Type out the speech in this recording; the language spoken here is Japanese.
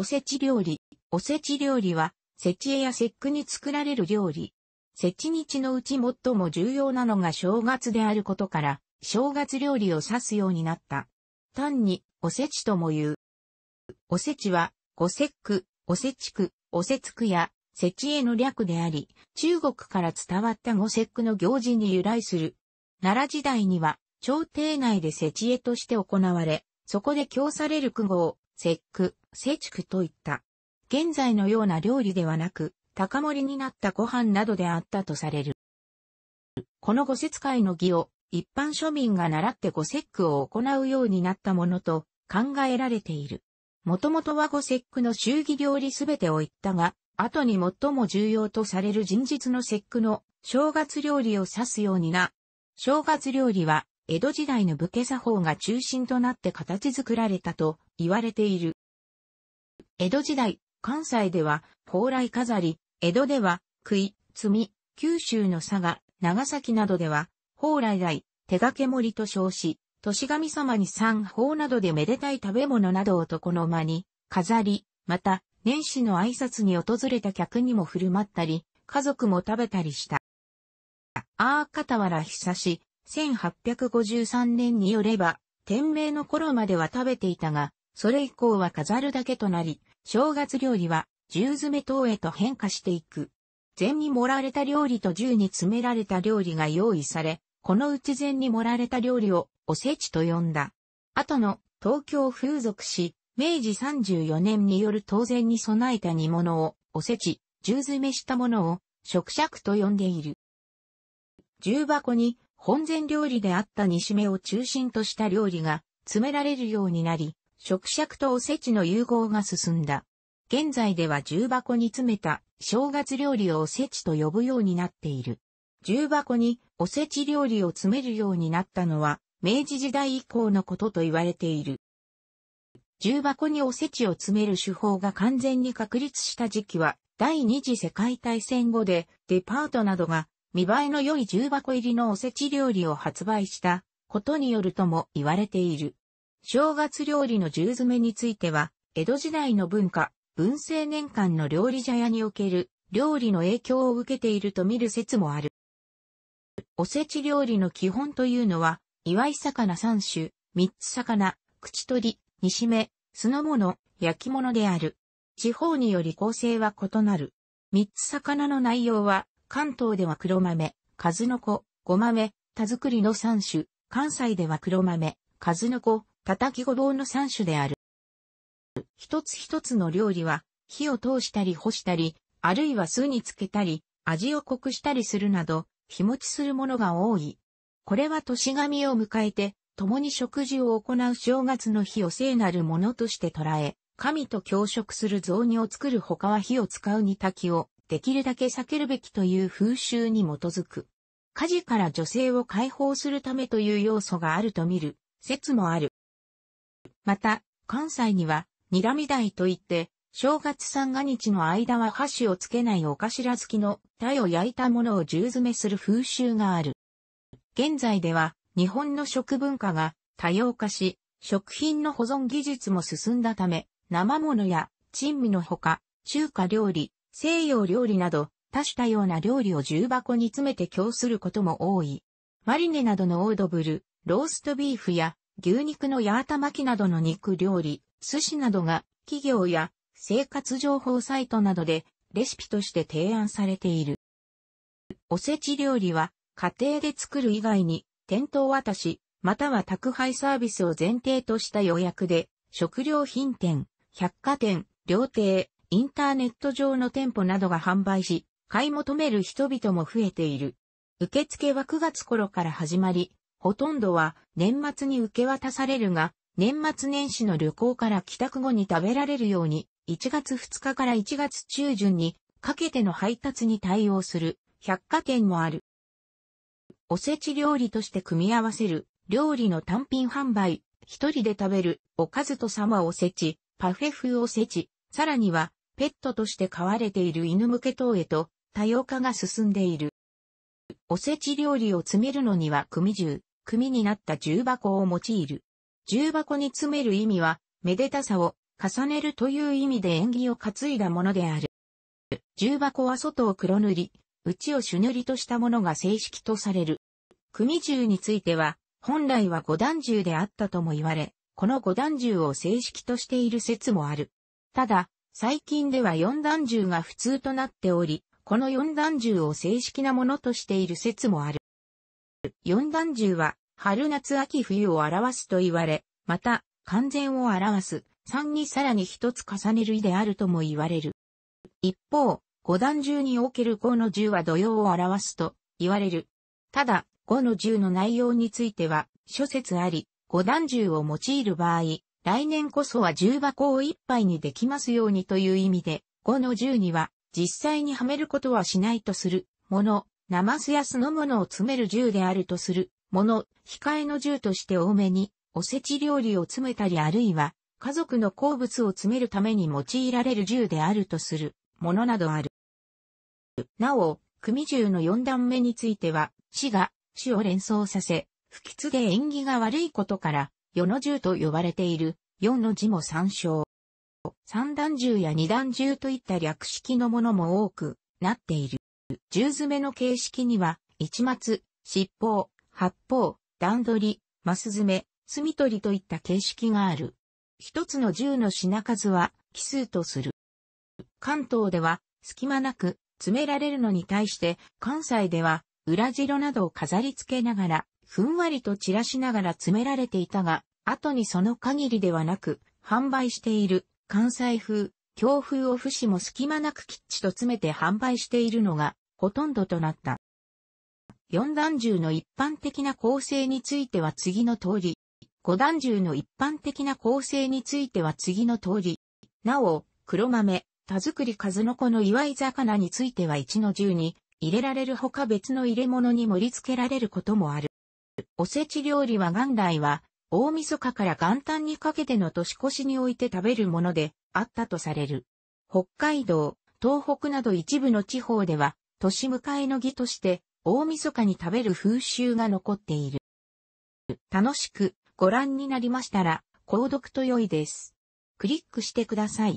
おせち料理。おせち料理は、せち絵や節句に作られる料理。節日のうち最も重要なのが正月であることから、正月料理を指すようになった。単に、おせちとも言う。おせちは、おせっく、おせちく、おせつくや、節えの略であり、中国から伝わったせ節句の行事に由来する。奈良時代には、朝廷内でせちえとして行われ、そこで供される句号、節句、セチクといった。現在のような料理ではなく、高盛りになったご飯などであったとされる。この五節会の儀を一般庶民が習って五節句を行うようになったものと考えられている。もともとは五節句の祝儀料理すべてを言ったが、後に最も重要とされる人日の節句の正月料理を指すようにな。正月料理は江戸時代の武家作法が中心となって形作られたと言われている。江戸時代、関西では、蓬莱飾り、江戸では、杭、積み、九州の佐賀、長崎などでは、蓬莱来、手掛け盛りと称し、年神様に三宝などでめでたい食べ物などを床の間に、飾り、また、年始の挨拶に訪れた客にも振る舞ったり、家族も食べたりした。ああ、傍原久し、1853年によれば、天明の頃までは食べていたが、それ以降は飾るだけとなり、正月料理は、銃詰め等へと変化していく。禅に盛られた料理と銃に詰められた料理が用意され、このうち禅に盛られた料理をおせちと呼んだ。後の東京風俗史、明治34年による当然に備えた煮物をおせち、銃詰めしたものを食尺と呼んでいる。十箱に本膳料理であった煮しめを中心とした料理が詰められるようになり、食尺とおせちの融合が進んだ。現在では重箱に詰めた正月料理をおせちと呼ぶようになっている。重箱におせち料理を詰めるようになったのは明治時代以降のことと言われている。重箱におせちを詰める手法が完全に確立した時期は第二次世界大戦後でデパートなどが見栄えの良い重箱入りのおせち料理を発売したことによるとも言われている。正月料理の十詰めについては、江戸時代の文化、文政年間の料理茶屋における料理の影響を受けていると見る説もある。おせち料理の基本というのは、祝い魚三種、三つ魚、口取り、煮しめ、酢の物、焼き物である。地方により構成は異なる。三つ魚の内容は、関東では黒豆、数の子、ご豆、田作りの三種、関西では黒豆、数の子、叩きごぼうの3種である。一つ一つの料理は、火を通したり干したり、あるいは酢につけたり、味を濃くしたりするなど、日持ちするものが多い。これは年神を迎えて、共に食事を行う正月の日を聖なるものとして捉え、神と共食する雑煮を作る他は火を使う煮炊きを、できるだけ避けるべきという風習に基づく。火事から女性を解放するためという要素があると見る、説もある。また、関西には、にらみ台といって、正月三が日の間は箸をつけないお頭付きの鯛を焼いたものを十詰めする風習がある。現在では、日本の食文化が多様化し、食品の保存技術も進んだため、生物や珍味のほか、中華料理、西洋料理など、多種多様な料理を重箱に詰めて供することも多い。マリネなどのオードブル、ローストビーフや牛肉の八幡巻きなどの肉料理、寿司などが企業や生活情報サイトなどでレシピとして提案されている。おせち料理は家庭で作る以外に店頭渡し、または宅配サービスを前提とした予約で食料品店、百貨店、料亭、インターネット上の店舗などが販売し、買い求める人々も増えている。受付は9月頃から始まり、ほとんどは年末に受け渡されるが、年末年始の旅行から帰宅後に食べられるように、1月2日から1月中旬にかけての配達に対応する百貨店もある。おせち料理として組み合わせる料理の単品販売、一人で食べるおかずと様おせち、パフェ風おせち、さらにはペットとして飼われている犬向け等へと多様化が進んでいる。おせち料理を詰めるのには組重。組になった重箱を用いる。重箱に詰める意味は、めでたさを重ねるという意味で縁起を担いだものである。重箱は外を黒塗り、内を朱塗りとしたものが正式とされる。組銃については、本来は五段銃であったとも言われ、この五段銃を正式としている説もある。ただ、最近では四段銃が普通となっており、この四段銃を正式なものとしている説もある。四段銃は、春夏秋冬を表すと言われ、また、完全を表す、3にさらに一つ重ねるであるとも言われる。一方、五段銃における5の重は土曜を表すと言われる。ただ、5の重の内容については、諸説あり、五段銃を用いる場合、来年こそは重箱を一杯にできますようにという意味で、5の重には、実際にはめることはしないとするもの生すや酢の物を詰める銃であるとするもの、控えの銃として多めに、おせち料理を詰めたりあるいは、家族の好物を詰めるために用いられる銃であるとするものなどある。なお、組銃の四段目については、死が死を連想させ、不吉で縁起が悪いことから、世の銃と呼ばれている、四の字も参照。三段銃や二段銃といった略式のものも多くなっている。銃詰めの形式には、一末、七宝、八宝、段取り、マス詰め、隅取りといった形式がある。一つの銃の品数は奇数とする。関東では隙間なく詰められるのに対して関西では裏白などを飾り付けながらふんわりと散らしながら詰められていたが後にその限りではなく販売している関西風強風を節も隙間なくきっちと詰めて販売しているのがほとんどとなった。四段銃の一般的な構成については次の通り。五段銃の一般的な構成については次の通り。なお、黒豆、田作り数の子の祝い魚については1の10に入れられるほか別の入れ物に盛り付けられることもある。おせち料理は元来は大晦日から元旦にかけての年越しにおいて食べるもので、あったとされる。北海道、東北など一部の地方では、年迎えの儀として、大晦日に食べる風習が残っている。楽しくご覧になりましたら、購読と良いです。クリックしてください。